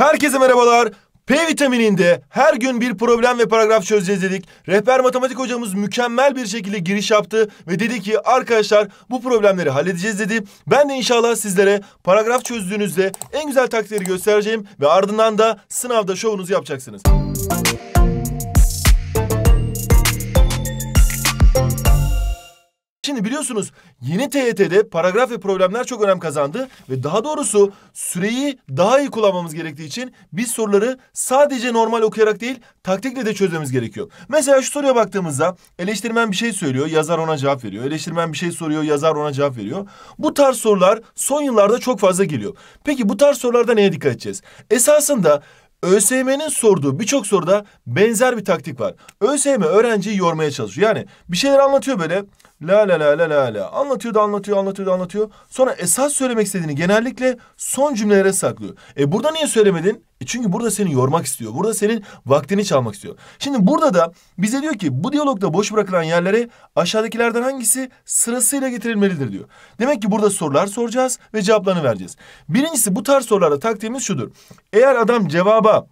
Herkese merhabalar. P vitamininde her gün bir problem ve paragraf çözeceğiz dedik. Rehber matematik hocamız mükemmel bir şekilde giriş yaptı ve dedi ki arkadaşlar bu problemleri halledeceğiz dedi. Ben de inşallah sizlere paragraf çözdüğünüzde en güzel taktikleri göstereceğim ve ardından da sınavda şovunuzu yapacaksınız. Şimdi biliyorsunuz yeni TYT'de paragraf ve problemler çok önem kazandı ve daha doğrusu süreyi daha iyi kullanmamız gerektiği için biz soruları sadece normal okuyarak değil taktikle de çözmemiz gerekiyor. Mesela şu soruya baktığımızda eleştirmen bir şey söylüyor yazar ona cevap veriyor. Eleştirmen bir şey soruyor yazar ona cevap veriyor. Bu tarz sorular son yıllarda çok fazla geliyor. Peki bu tarz sorularda neye dikkat edeceğiz? Esasında ÖSYM'nin sorduğu birçok soruda benzer bir taktik var. ÖSYM öğrenciyi yormaya çalışıyor. Yani bir şeyler anlatıyor böyle La la la la la la. Anlatıyor da anlatıyor, anlatıyor da anlatıyor. Sonra esas söylemek istediğini genellikle son cümlelere saklıyor. E burada niye söylemedin? E çünkü burada seni yormak istiyor. Burada senin vaktini çalmak istiyor. Şimdi burada da bize diyor ki bu diyalogda boş bırakılan yerlere aşağıdakilerden hangisi sırasıyla getirilmelidir diyor. Demek ki burada sorular soracağız ve cevaplarını vereceğiz. Birincisi bu tarz sorularda taktiğimiz şudur. Eğer adam cevaba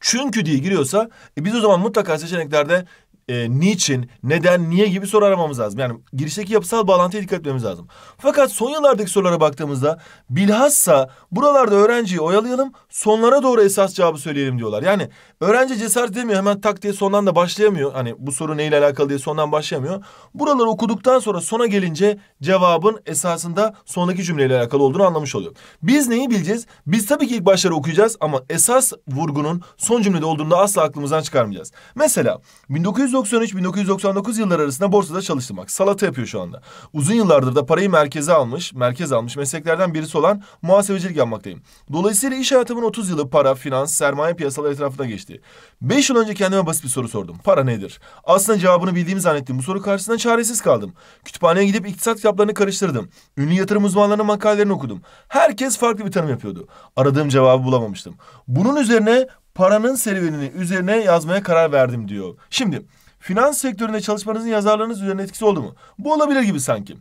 çünkü diye giriyorsa e biz o zaman mutlaka seçeneklerde e, niçin, neden, niye gibi soru aramamız lazım. Yani girişteki yapısal bağlantıya dikkat etmemiz lazım. Fakat son yıllardaki sorulara baktığımızda bilhassa buralarda öğrenciyi oyalayalım, sonlara doğru esas cevabı söyleyelim diyorlar. Yani öğrenci cesaret edemiyor hemen tak diye sondan da başlayamıyor. Hani bu soru neyle alakalı diye sondan başlayamıyor. Buraları okuduktan sonra sona gelince cevabın esasında sondaki cümleyle alakalı olduğunu anlamış oluyor. Biz neyi bileceğiz? Biz tabii ki ilk başları okuyacağız ama esas vurgunun son cümlede olduğunu da asla aklımızdan çıkarmayacağız. Mesela 1900 1993-1999 yılları arasında borsada çalıştım bak. Salata yapıyor şu anda. Uzun yıllardır da parayı merkeze almış, merkez almış mesleklerden birisi olan muhasebecilik yapmaktayım. Dolayısıyla iş hayatımın 30 yılı para, finans, sermaye piyasaları etrafına geçti. 5 yıl önce kendime basit bir soru sordum. Para nedir? Aslında cevabını bildiğimi zannettiğim bu soru karşısında çaresiz kaldım. Kütüphaneye gidip iktisat kitaplarını karıştırdım. Ünlü yatırım uzmanlarının makalelerini okudum. Herkes farklı bir tanım yapıyordu. Aradığım cevabı bulamamıştım. Bunun üzerine paranın serüvenini üzerine yazmaya karar verdim diyor. Şimdi finans sektöründe çalışmanızın yazarlarınız üzerine etkisi oldu mu? Bu olabilir gibi sanki.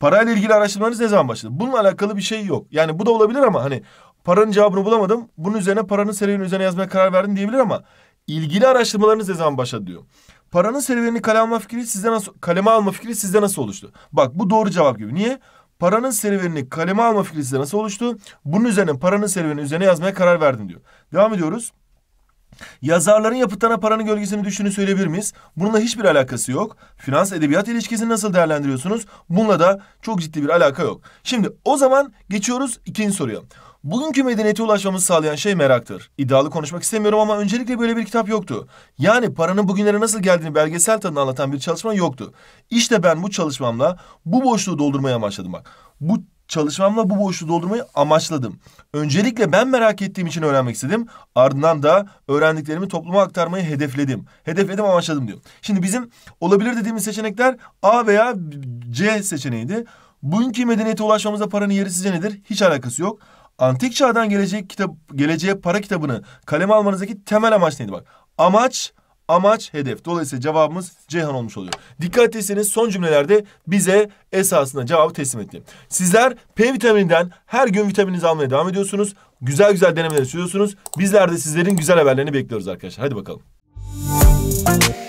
Parayla ilgili araştırmanız ne zaman başladı? Bununla alakalı bir şey yok. Yani bu da olabilir ama hani paranın cevabını bulamadım. Bunun üzerine paranın serüvenin üzerine yazmaya karar verdim diyebilir ama ilgili araştırmalarınız ne zaman başladı diyor. Paranın serüvenini kaleme alma fikri sizde nasıl kaleme alma fikri sizde nasıl oluştu? Bak bu doğru cevap gibi. Niye? Paranın serüvenini kaleme alma fikri sizde nasıl oluştu? Bunun üzerine paranın serüvenini üzerine yazmaya karar verdim diyor. Devam ediyoruz. Yazarların yapıtlarına paranın gölgesini düştüğünü söyleyebilir miyiz? Bununla hiçbir alakası yok. Finans edebiyat ilişkisini nasıl değerlendiriyorsunuz? Bununla da çok ciddi bir alaka yok. Şimdi o zaman geçiyoruz ikinci soruya. Bugünkü medeniyete ulaşmamızı sağlayan şey meraktır. İddialı konuşmak istemiyorum ama öncelikle böyle bir kitap yoktu. Yani paranın bugünlere nasıl geldiğini belgesel tadında anlatan bir çalışma yoktu. İşte ben bu çalışmamla bu boşluğu doldurmaya başladım bak. Bu çalışmamla bu boşluğu doldurmayı amaçladım. Öncelikle ben merak ettiğim için öğrenmek istedim. Ardından da öğrendiklerimi topluma aktarmayı hedefledim. Hedefledim amaçladım diyor. Şimdi bizim olabilir dediğimiz seçenekler A veya C seçeneğiydi. Bugünkü medeniyete ulaşmamızda paranın yeri sizce nedir? Hiç alakası yok. Antik çağdan gelecek kitap, geleceğe para kitabını kaleme almanızdaki temel amaç neydi bak? Amaç amaç, hedef. Dolayısıyla cevabımız Ceyhan olmuş oluyor. Dikkat etseniz son cümlelerde bize esasında cevabı teslim etti. Sizler P vitamininden her gün vitamininizi almaya devam ediyorsunuz. Güzel güzel denemeler sürüyorsunuz. Bizler de sizlerin güzel haberlerini bekliyoruz arkadaşlar. Hadi bakalım. Müzik